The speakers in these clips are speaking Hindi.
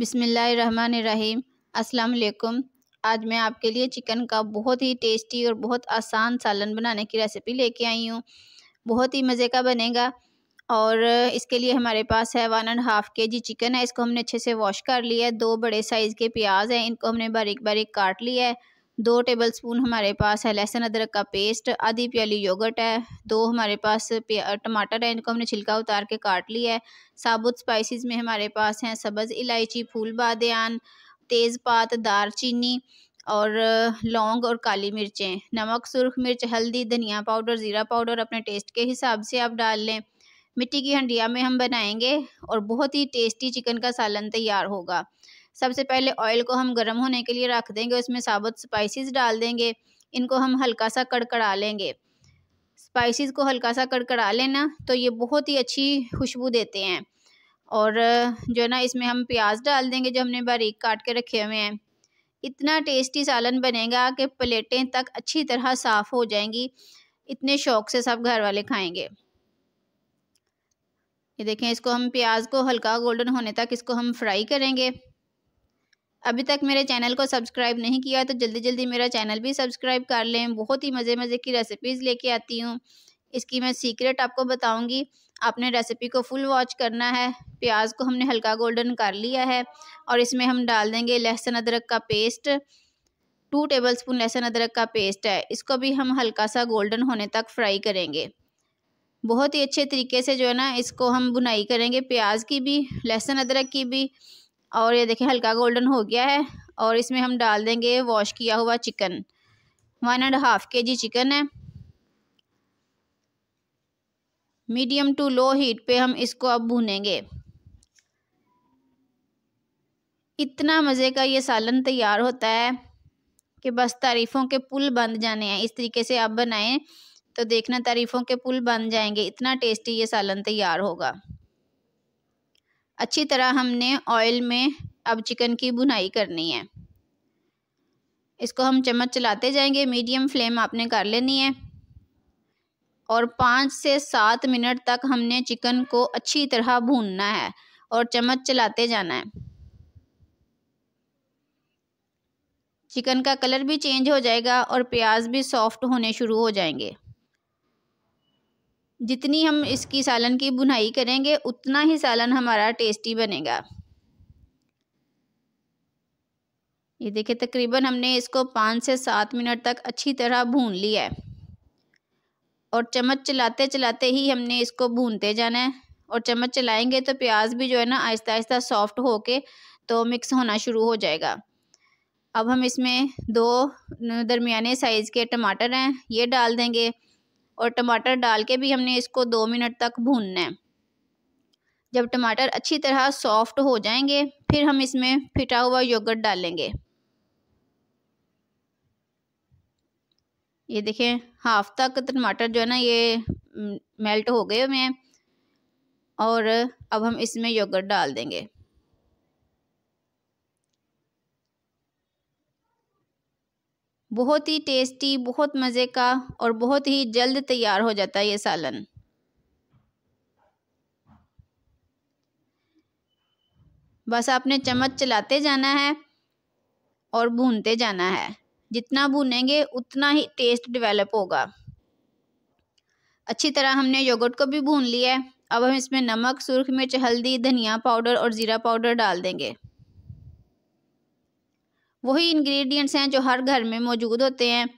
बिसमीम् अस्सलाम आज मैं आपके लिए चिकन का बहुत ही टेस्टी और बहुत आसान सालन बनाने की रेसिपी लेके आई हूँ बहुत ही मज़े का बनेगा और इसके लिए हमारे पास है one and half K G chicken है इसको हमने अच्छे से वॉश कर लिया है दो बड़े साइज़ के प्याज हैं इनको हमने बारीक बारीक काट लिया है दो टेबलस्पून हमारे पास है लहसुन अदरक का पेस्ट आधी प्याली योगर्ट है दो हमारे पास टमाटर है इनको हमने छिलका उतार के काट लिया है साबुत स्पाइसेस में हमारे पास हैं सब्ज़ इलायची फूल बादन तेज़पात चीनी और लौंग और काली मिर्चें नमक सुरख मिर्च हल्दी धनिया पाउडर ज़ीरा पाउडर अपने टेस्ट के हिसाब से आप डाल लें मिट्टी की हंडिया में हम बनाएंगे और बहुत ही टेस्टी चिकन का सालन तैयार होगा सबसे पहले ऑयल को हम गर्म होने के लिए रख देंगे उसमें साबुत स्पाइसेस डाल देंगे इनको हम हल्का सा कड़कड़ा लेंगे स्पाइसेस को हल्का सा कड़कड़ा लेना तो ये बहुत ही अच्छी खुशबू देते हैं और जो है ना इसमें हम प्याज डाल देंगे जो हमने बारीक काट के रखे हुए हैं इतना टेस्टी सालन बनेगा कि प्लेटें तक अच्छी तरह साफ़ हो जाएंगी इतने शौक़ से सब घर वाले खाएंगे ये देखें इसको हम प्याज को हल्का गोल्डन होने तक इसको हम फ्राई करेंगे अभी तक मेरे चैनल को सब्सक्राइब नहीं किया तो जल्दी जल्दी मेरा चैनल भी सब्सक्राइब कर लें बहुत ही मज़े मज़े की रेसिपीज़ लेके आती हूँ इसकी मैं सीक्रेट आपको बताऊँगी आपने रेसिपी को फुल वॉच करना है प्याज को हमने हल्का गोल्डन कर लिया है और इसमें हम डाल देंगे लहसुन अदरक का पेस्ट टू टेबल स्पून लहसुन अदरक का पेस्ट है इसको भी हम हल्का सा गोल्डन होने तक फ्राई करेंगे बहुत ही अच्छे तरीके से जो है ना इसको हम बुनाई करेंगे प्याज की भी लहसुन अदरक की भी और ये देखें हल्का गोल्डन हो गया है और इसमें हम डाल देंगे वॉश किया हुआ chicken one and half K G chicken है मीडियम टू लो हीट पे हम इसको अब भूनेंगे इतना मज़े का ये सालन तैयार होता है कि बस तारीफ़ों के पुल बन जाने हैं इस तरीके से आप बनाएं तो देखना तारीफ़ों के पुल बन जाएंगे इतना टेस्टी ये सालन तैयार होगा अच्छी तरह हमने ऑयल में अब चिकन की बुनाई करनी है इसको हम चम्मच चलाते जाएंगे मीडियम फ्लेम आपने कर लेनी है और पाँच से सात मिनट तक हमने चिकन को अच्छी तरह भूनना है और चम्मच चलाते जाना है चिकन का कलर भी चेंज हो जाएगा और प्याज भी सॉफ्ट होने शुरू हो जाएंगे जितनी हम इसकी सालन की बुनाई करेंगे उतना ही सालन हमारा टेस्टी बनेगा ये देखिए तकरीबन हमने इसको पाँच से सात मिनट तक अच्छी तरह भून लिया है और चम्मच चलाते चलाते ही हमने इसको भूनते जाना है और चम्मच चलाएंगे तो प्याज भी जो है ना आहिस्ता आहिस्ता सॉफ्ट होके तो मिक्स होना शुरू हो जाएगा अब हम इसमें दो दरमियाने साइज़ के टमाटर हैं ये डाल देंगे और टमाटर डाल के भी हमने इसको दो मिनट तक भूनना है जब टमाटर अच्छी तरह सॉफ्ट हो जाएंगे फिर हम इसमें फिटा हुआ योगर्ट डालेंगे ये देखें हाफ तक टमाटर जो है ना ये मेल्ट हो गए हुए हैं और अब हम इसमें योगर्ट डाल देंगे बहुत ही टेस्टी बहुत मज़े का और बहुत ही जल्द तैयार हो जाता है ये सालन बस आपने चम्मच चलाते जाना है और भूनते जाना है जितना भूनेंगे उतना ही टेस्ट डेवलप होगा अच्छी तरह हमने योगर्ट को भी भून लिया है अब हम इसमें नमक सुरख मिर्च हल्दी धनिया पाउडर और ज़ीरा पाउडर डाल देंगे वही इंग्रेडिएंट्स हैं जो हर घर में मौजूद होते हैं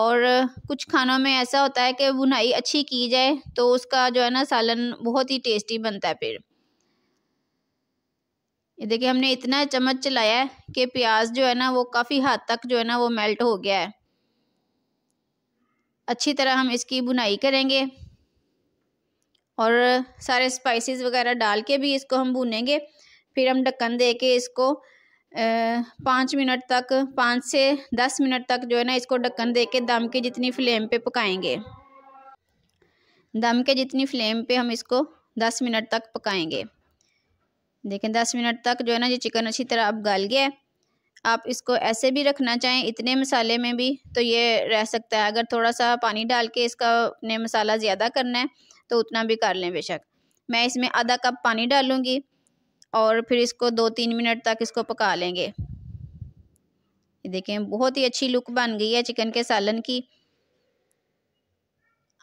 और कुछ खानों में ऐसा होता है कि बुनाई अच्छी की जाए तो उसका जो है ना सालन बहुत ही टेस्टी बनता है फिर ये देखिए हमने इतना चम्मच चलाया है कि प्याज जो है ना वो काफ़ी हद तक जो है ना वो मेल्ट हो गया है अच्छी तरह हम इसकी बुनाई करेंगे और सारे स्पाइसेस वगैरह डाल के भी इसको हम भुनेंगे फिर हम ढक्कन दे के इसको पाँच मिनट तक पाँच से दस मिनट तक जो है ना इसको ढक्कन दे के दम के जितनी फ्लेम पे पकाएंगे दम के जितनी फ्लेम पे हम इसको दस मिनट तक पकाएंगे देखें दस मिनट तक जो है ना ये चिकन अच्छी तरह अब गल गया है आप इसको ऐसे भी रखना चाहें इतने मसाले में भी तो ये रह सकता है अगर थोड़ा सा पानी डाल के इसका ने मसाला ज़्यादा करना है तो उतना भी कर लें बेशक मैं इसमें आधा कप पानी डालूँगी और फिर इसको दो तीन मिनट तक इसको पका लेंगे ये देखें बहुत ही अच्छी लुक बन गई है चिकन के सालन की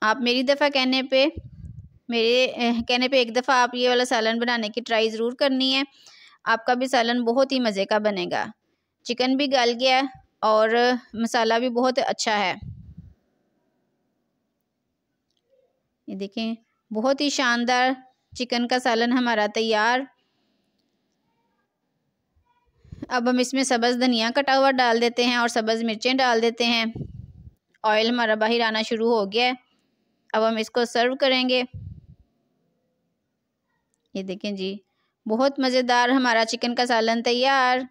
आप मेरी दफ़ा कहने पे मेरे कहने पे एक दफ़ा आप ये वाला सालन बनाने की ट्राई ज़रूर करनी है आपका भी सालन बहुत ही मज़े का बनेगा चिकन भी गल गया और मसाला भी बहुत अच्छा है ये देखें बहुत ही शानदार चिकन का सालन हमारा तैयार अब हम इसमें सब्ज़ धनिया कटा हुआ डाल देते हैं और सब्ज़ मिर्चें डाल देते हैं ऑयल हमारा बाहर आना शुरू हो गया है अब हम इसको सर्व करेंगे ये देखें जी बहुत मज़ेदार हमारा चिकन का सालन तैयार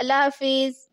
अल्लाह हाफिज़